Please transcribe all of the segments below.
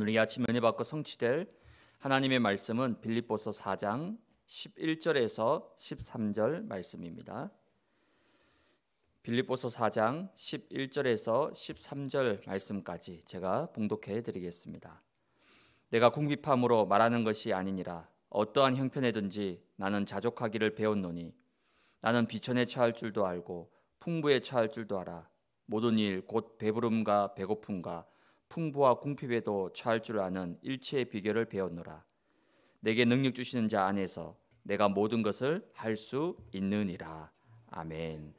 오늘 이 아침 은혜 받고 성취될 하나님의 말씀은 빌립보서 4장 11절에서 13절 말씀입니다. 빌립보서 4장 11절에서 13절 말씀까지 제가 봉독해 드리겠습니다. 내가 궁핍함으로 말하는 것이 아니니라 어떠한 형편에든지 나는 자족하기를 배웠노니 나는 비천에 처할 줄도 알고 풍부에 처할 줄도 알아 모든 일 곧 배부름과 배고픔과 풍부와 궁핍에도 처할 줄 아는 일체의 비결을 배웠노라. 내게 능력 주시는 자 안에서 내가 모든 것을 할 수 있느니라. 아멘.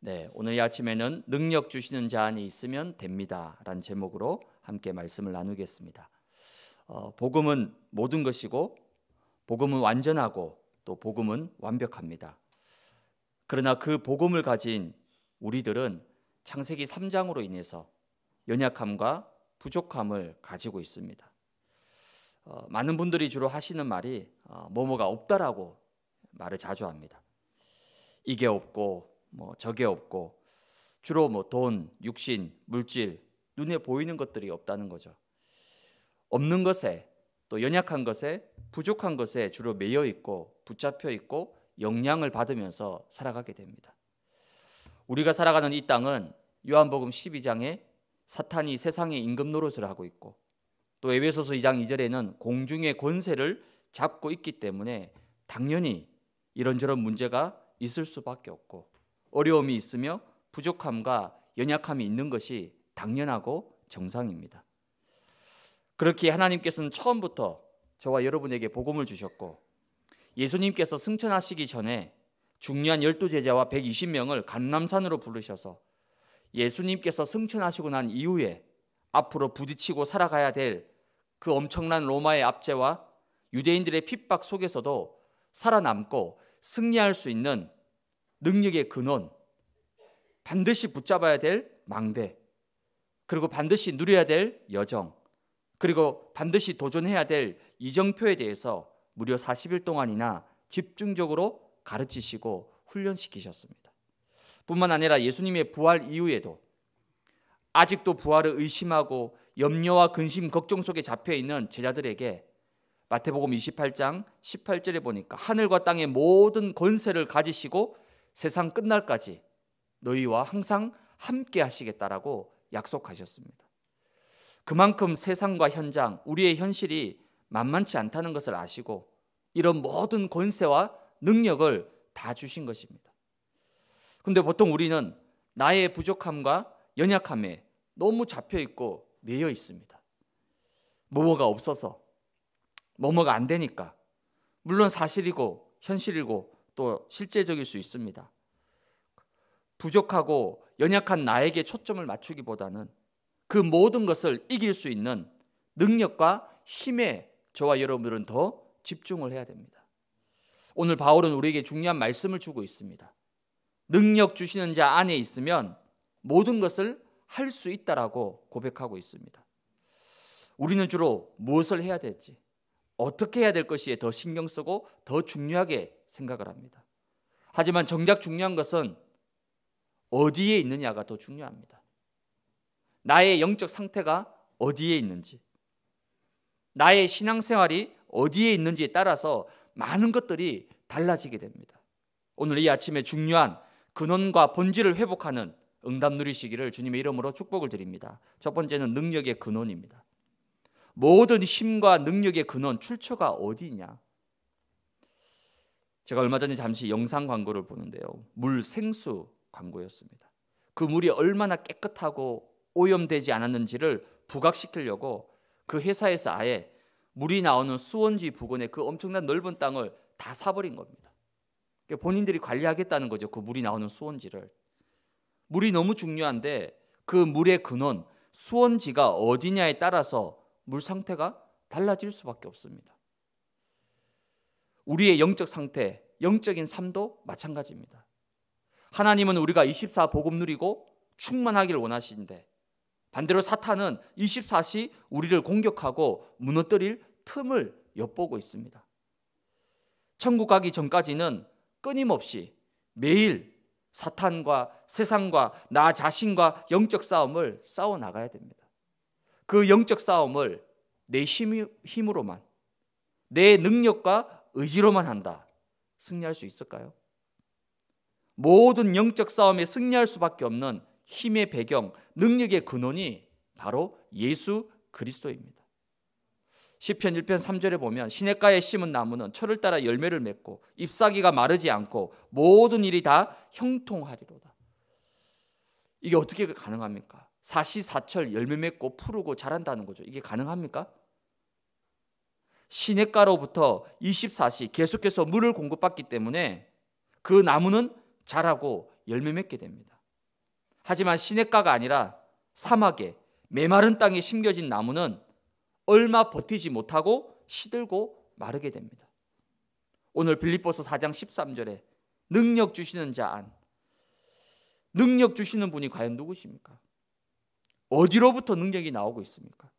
네, 오늘 아침에는 능력 주시는 자 안에 있으면 됩니다라는 제목으로 함께 말씀을 나누겠습니다. 어, 복음은 모든 것이고 복음은 완전하고 또 복음은 완벽합니다. 그러나 그 복음을 가진 우리들은 창세기 3장으로 인해서 연약함과 부족함을 가지고 있습니다. 어, 많은 분들이 주로 하시는 말이 어, 뭐뭐가 없다라고 말을 자주 합니다. 이게 없고 뭐 저게 없고 주로 뭐 돈, 육신, 물질, 눈에 보이는 것들이 없다는 거죠. 없는 것에 또 연약한 것에 부족한 것에 주로 매여 있고 붙잡혀 있고 영향을 받으면서 살아가게 됩니다. 우리가 살아가는 이 땅은 요한복음 12장에 사탄이 세상의 임금 노릇을 하고 있고 또 에베소서 2장 2절에는 공중의 권세를 잡고 있기 때문에 당연히 이런저런 문제가 있을 수밖에 없고 어려움이 있으며 부족함과 연약함이 있는 것이 당연하고 정상입니다. 그렇게 하나님께서는 처음부터 저와 여러분에게 복음을 주셨고 예수님께서 승천하시기 전에 중요한 열두 제자와 120명을 감남산으로 부르셔서 예수님께서 승천하시고 난 이후에 앞으로 부딪히고 살아가야 될 그 엄청난 로마의 압제와 유대인들의 핍박 속에서도 살아남고 승리할 수 있는 능력의 근원, 반드시 붙잡아야 될 망대, 그리고 반드시 누려야 될 여정, 그리고 반드시 도전해야 될 이정표에 대해서 무려 40일 동안이나 집중적으로 가르치시고 훈련시키셨습니다. 뿐만 아니라 예수님의 부활 이후에도 아직도 부활을 의심하고 염려와 근심, 걱정 속에 잡혀 있는 제자들에게 마태복음 28장 18절에 보니까 하늘과 땅의 모든 권세를 가지시고 세상 끝날까지 너희와 항상 함께 하시겠다라고 약속하셨습니다. 그만큼 세상과 현장, 우리의 현실이 만만치 않다는 것을 아시고 이런 모든 권세와 능력을 다 주신 것입니다. 근데 보통 우리는 나의 부족함과 연약함에 너무 잡혀 있고 매여 있습니다. 뭐뭐가 없어서 뭐뭐가 안 되니까 물론 사실이고 현실이고 또 실제적일 수 있습니다. 부족하고 연약한 나에게 초점을 맞추기보다는 그 모든 것을 이길 수 있는 능력과 힘에 저와 여러분들은 더 집중을 해야 됩니다. 오늘 바울은 우리에게 중요한 말씀을 주고 있습니다. 능력 주시는 자 안에 있으면 모든 것을 할 수 있다라고 고백하고 있습니다. 우리는 주로 무엇을 해야 될지, 어떻게 해야 될것이더 신경 쓰고 더 중요하게 생각을 합니다. 하지만 정작 중요한 것은 어디에 있느냐가 더 중요합니다. 나의 영적 상태가 어디에 있는지, 나의 신앙생활이 어디에 있는지에 따라서 많은 것들이 달라지게 됩니다. 오늘 이 아침에 중요한 근원과 본질을 회복하는 응답 누리시기를 주님의 이름으로 축복을 드립니다. 첫 번째는 능력의 근원입니다. 모든 힘과 능력의 근원 출처가 어디냐? 제가 얼마 전에 잠시 영상 광고를 보는데요. 물 생수 광고였습니다. 그 물이 얼마나 깨끗하고 오염되지 않았는지를 부각시키려고 그 회사에서 아예 물이 나오는 수원지 부근의 그 엄청난 넓은 땅을 다 사버린 겁니다. 그러니까 본인들이 관리하겠다는 거죠. 그 물이 나오는 수원지를. 물이 너무 중요한데 그 물의 근원, 수원지가 어디냐에 따라서 물 상태가 달라질 수밖에 없습니다. 우리의 영적 상태, 영적인 삶도 마찬가지입니다. 하나님은 우리가 24 복음 누리고 충만하기를 원하시는데 반대로 사탄은 24시 우리를 공격하고 무너뜨릴 틈을 엿보고 있습니다. 천국 가기 전까지는 끊임없이 매일 사탄과 세상과 나 자신과 영적 싸움을 싸워 나가야 됩니다. 그 영적 싸움을 내 힘으로만 내 능력과 의지로만 한다. 승리할 수 있을까요? 모든 영적 싸움에 승리할 수밖에 없는 힘의 배경, 능력의 근원이 바로 예수 그리스도입니다. 시편 1편 3절에 보면 시냇가에 심은 나무는 철을 따라 열매를 맺고 잎사귀가 마르지 않고 모든 일이 다 형통하리로다. 이게 어떻게 가능합니까? 사시사철 열매 맺고 푸르고 자란다는 거죠. 이게 가능합니까? 시냇가로부터 24시 계속해서 물을 공급받기 때문에 그 나무는 자라고 열매 맺게 됩니다. 하지만 시냇가가 아니라 사막에 메마른 땅에 심겨진 나무는 얼마 버티지 못하고 시들고 마르게 됩니다. 오늘 빌립보서 4장 13절에 능력 주시는 자 안. 능력 주시는 분이 과연 누구십니까? 어디로부터 능력이 나오고 있습니까?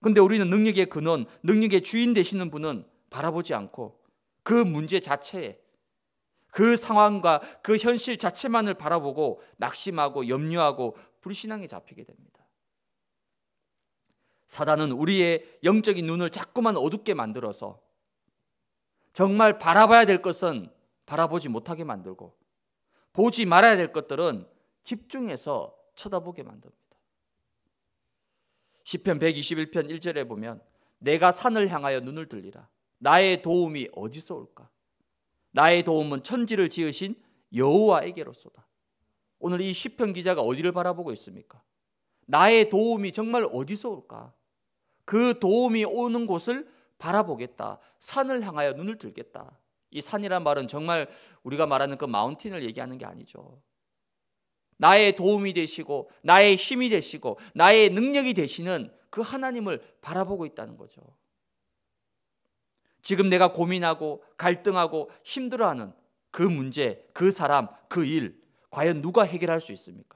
근데 우리는 능력의 근원, 능력의 주인 되시는 분은 바라보지 않고 그 문제 자체에 그 상황과 그 현실 자체만을 바라보고 낙심하고 염려하고 불신앙에 잡히게 됩니다. 사단은 우리의 영적인 눈을 자꾸만 어둡게 만들어서 정말 바라봐야 될 것은 바라보지 못하게 만들고 보지 말아야 될 것들은 집중해서 쳐다보게 만듭니다. 시편 121편 1절에 보면 내가 산을 향하여 눈을 들리라. 나의 도움이 어디서 올까? 나의 도움은 천지를 지으신 여호와에게로소다. 오늘 이 시편 기자가 어디를 바라보고 있습니까? 나의 도움이 정말 어디서 올까? 그 도움이 오는 곳을 바라보겠다. 산을 향하여 눈을 들겠다. 이 산이란 말은 정말 우리가 말하는 그 마운틴을 얘기하는 게 아니죠. 나의 도움이 되시고 나의 힘이 되시고 나의 능력이 되시는 그 하나님을 바라보고 있다는 거죠. 지금 내가 고민하고 갈등하고 힘들어하는 그 문제, 그 사람, 그 일 과연 누가 해결할 수 있습니까?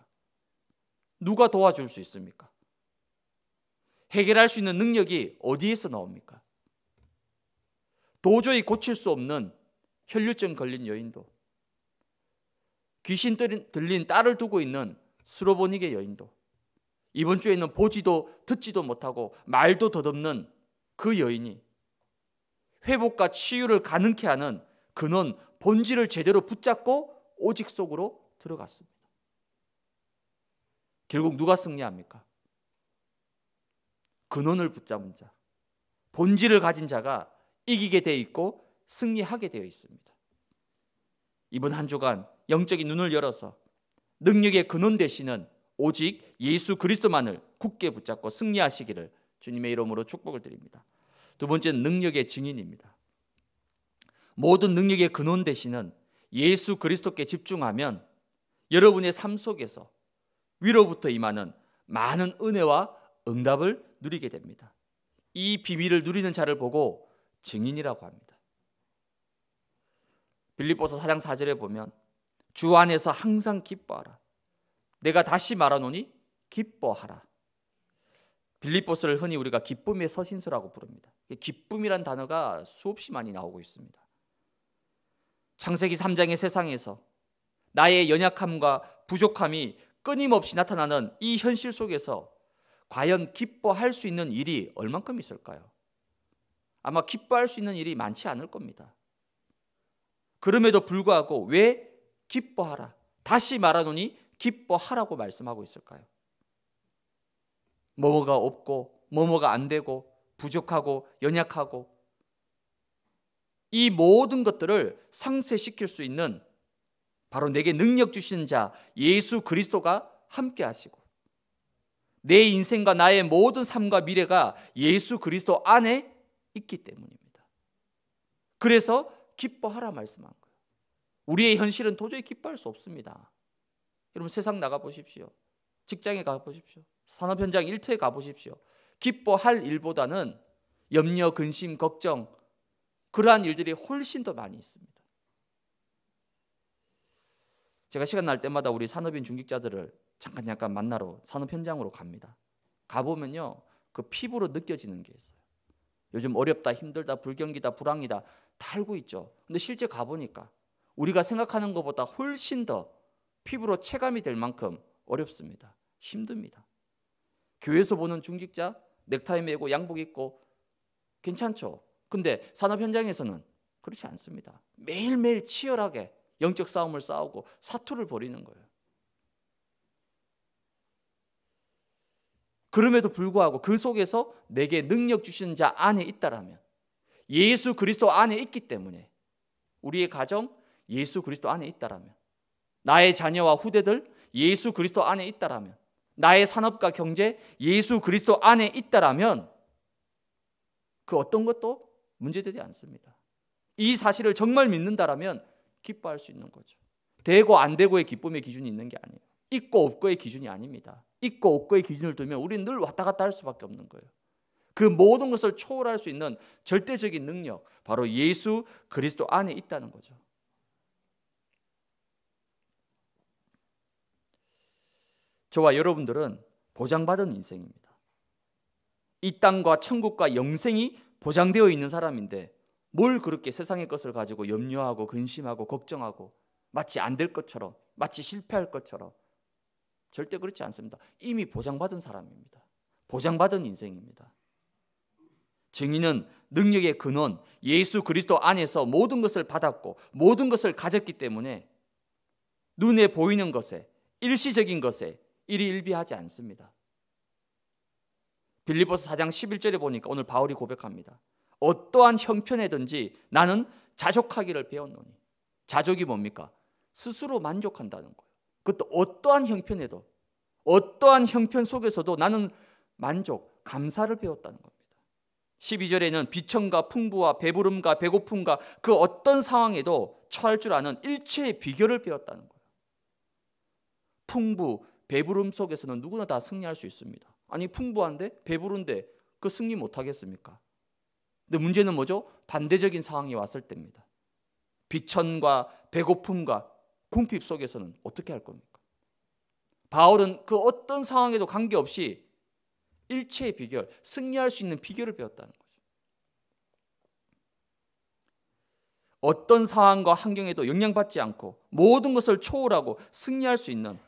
누가 도와줄 수 있습니까? 해결할 수 있는 능력이 어디에서 나옵니까? 도저히 고칠 수 없는 혈류증 걸린 여인도 귀신 들린 딸을 두고 있는 수로보닉의 여인도 이번 주에는 보지도 듣지도 못하고 말도 덧없는 그 여인이 회복과 치유를 가능케 하는 그는 본질을 제대로 붙잡고 오직 속으로 들어갔습니다. 결국 누가 승리합니까? 근원을 붙잡은 자, 본질을 가진 자가 이기게 돼 있고 승리하게 되어 있습니다. 이번 한 주간 영적인 눈을 열어서 능력의 근원 되시는 오직 예수 그리스도만을 굳게 붙잡고 승리하시기를 주님의 이름으로 축복을 드립니다. 두 번째는 능력의 증인입니다. 모든 능력의 근원 되시는 예수 그리스도께 집중하면 여러분의 삶 속에서 위로부터 임하는 많은 은혜와 응답을 누리게 됩니다. 이 비밀을 누리는 자를 보고 증인이라고 합니다. 빌립보서 4장 4절에 보면 주 안에서 항상 기뻐하라. 내가 다시 말하노니 기뻐하라. 빌립보스를 흔히 우리가 기쁨의 서신서라고 부릅니다. 기쁨이란 단어가 수없이 많이 나오고 있습니다. 창세기 3장의 세상에서 나의 연약함과 부족함이 끊임없이 나타나는 이 현실 속에서 과연 기뻐할 수 있는 일이 얼만큼 있을까요? 아마 기뻐할 수 있는 일이 많지 않을 겁니다. 그럼에도 불구하고 왜 기뻐하라? 다시 말하노니 기뻐하라고 말씀하고 있을까요? 뭐뭐가 없고 뭐뭐가 안 되고 부족하고 연약하고 이 모든 것들을 상쇄시킬 수 있는 바로 내게 능력 주신 자 예수 그리스도가 함께 하시고 내 인생과 나의 모든 삶과 미래가 예수 그리스도 안에 있기 때문입니다. 그래서 기뻐하라 말씀한 거예요. 우리의 현실은 도저히 기뻐할 수 없습니다. 여러분 세상 나가 보십시오. 직장에 가 보십시오. 산업 현장 일터에 가 보십시오. 기뻐할 일보다는 염려, 근심, 걱정 그러한 일들이 훨씬 더 많이 있습니다. 제가 시간 날 때마다 우리 산업인 중직자들을 잠깐 잠깐 만나러 산업 현장으로 갑니다. 가보면요. 그 피부로 느껴지는 게 있어요. 요즘 어렵다, 힘들다, 불경기다, 불황이다 다 알고 있죠. 근데 실제 가보니까 우리가 생각하는 것보다 훨씬 더 피부로 체감이 될 만큼 어렵습니다. 힘듭니다. 교회에서 보는 중직자 넥타이 메고 양복 입고 괜찮죠. 근데 산업 현장에서는 그렇지 않습니다. 매일매일 치열하게 영적 싸움을 싸우고 사투를 벌이는 거예요. 그럼에도 불구하고 그 속에서 내게 능력 주시는 자 안에 있다라면 예수 그리스도 안에 있기 때문에 우리의 가정 예수 그리스도 안에 있다라면 나의 자녀와 후대들 예수 그리스도 안에 있다라면 나의 산업과 경제 예수 그리스도 안에 있다라면 그 어떤 것도 문제되지 않습니다. 이 사실을 정말 믿는다라면 기뻐할 수 있는 거죠. 되고 안 되고의 기쁨의 기준이 있는 게 아니에요. 있고 없고의 기준이 아닙니다. 있고 없고의 기준을 두면 우리는 늘 왔다 갔다 할 수밖에 없는 거예요. 그 모든 것을 초월할 수 있는 절대적인 능력, 바로 예수 그리스도 안에 있다는 거죠. 저와 여러분들은 보장받은 인생입니다. 이 땅과 천국과 영생이 보장되어 있는 사람인데 뭘 그렇게 세상의 것을 가지고 염려하고 근심하고 걱정하고 마치 안 될 것처럼 마치 실패할 것처럼 절대 그렇지 않습니다. 이미 보장받은 사람입니다. 보장받은 인생입니다. 증인은 능력의 근원 예수 그리스도 안에서 모든 것을 받았고 모든 것을 가졌기 때문에 눈에 보이는 것에 일시적인 것에 일희일비하지 않습니다. 빌리보스 4장 11절에 보니까 오늘 바울이 고백합니다. 어떠한 형편에든지 나는 자족하기를 배웠노니. 자족이 뭡니까? 스스로 만족한다는 거예요. 그것도 어떠한 형편에도 어떠한 형편 속에서도 나는 만족, 감사를 배웠다는 겁니다. 12절에는 비천과 풍부와 배부름과 배고픔과 그 어떤 상황에도 처할 줄 아는 일체의 비결을 배웠다는 거예요. 풍부, 배부름 속에서는 누구나 다 승리할 수 있습니다. 아니 풍부한데 배부른데 그 승리 못 하겠습니까? 근데 문제는 뭐죠? 반대적인 상황이 왔을 때입니다. 비천과 배고픔과 궁핍 속에서는 어떻게 할 겁니까? 바울은 그 어떤 상황에도 관계없이 일체의 비결, 승리할 수 있는 비결을 배웠다는 거죠. 어떤 상황과 환경에도 영향받지 않고 모든 것을 초월하고 승리할 수 있는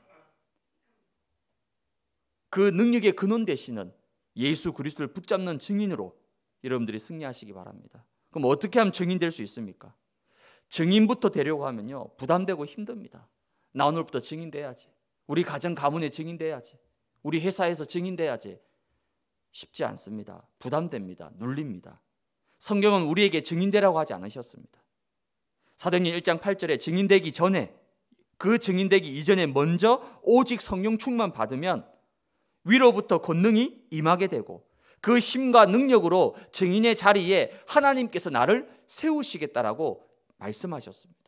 그 능력의 근원 되시는 예수 그리스도를 붙잡는 증인으로 여러분들이 승리하시기 바랍니다. 그럼 어떻게 하면 증인될 수 있습니까? 증인부터 되려고 하면요 부담되고 힘듭니다. 나 오늘부터 증인돼야지. 우리 가정 가문에 증인돼야지. 우리 회사에서 증인돼야지. 쉽지 않습니다. 부담됩니다. 눌립니다. 성경은 우리에게 증인되라고 하지 않으셨습니다. 사도행전 1장 8절에 증인되기 전에 그 증인되기 이전에 먼저 오직 성령 충만 받으면 위로부터 권능이 임하게 되고 그 힘과 능력으로 증인의 자리에 하나님께서 나를 세우시겠다라고 말씀하셨습니다.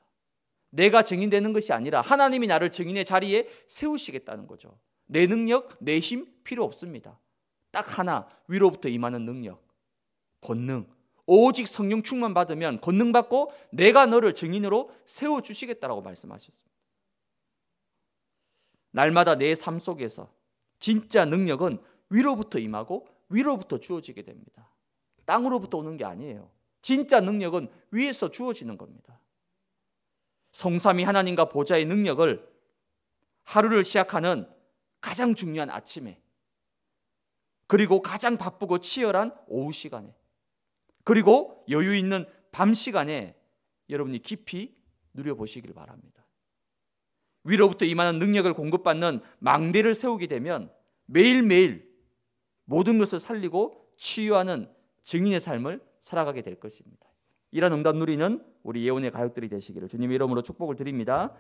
내가 증인되는 것이 아니라 하나님이 나를 증인의 자리에 세우시겠다는 거죠. 내 능력, 내 힘 필요 없습니다. 딱 하나 위로부터 임하는 능력, 권능. 오직 성령 충만 받으면 권능 받고 내가 너를 증인으로 세워 주시겠다라고 말씀하셨습니다. 날마다 내 삶 속에서 진짜 능력은 위로부터 임하고 위로부터 주어지게 됩니다. 땅으로부터 오는 게 아니에요. 진짜 능력은 위에서 주어지는 겁니다. 성삼이 하나님과 보좌의 능력을 하루를 시작하는 가장 중요한 아침에 그리고 가장 바쁘고 치열한 오후 시간에 그리고 여유 있는 밤 시간에 여러분이 깊이 누려보시길 바랍니다. 위로부터 임하는 능력을 공급받는 망대를 세우게 되면 매일매일 모든 것을 살리고 치유하는 증인의 삶을 살아가게 될 것입니다. 이런 응답 누리는 우리 예언의 가족들이 되시기를 주님 이름으로 축복을 드립니다.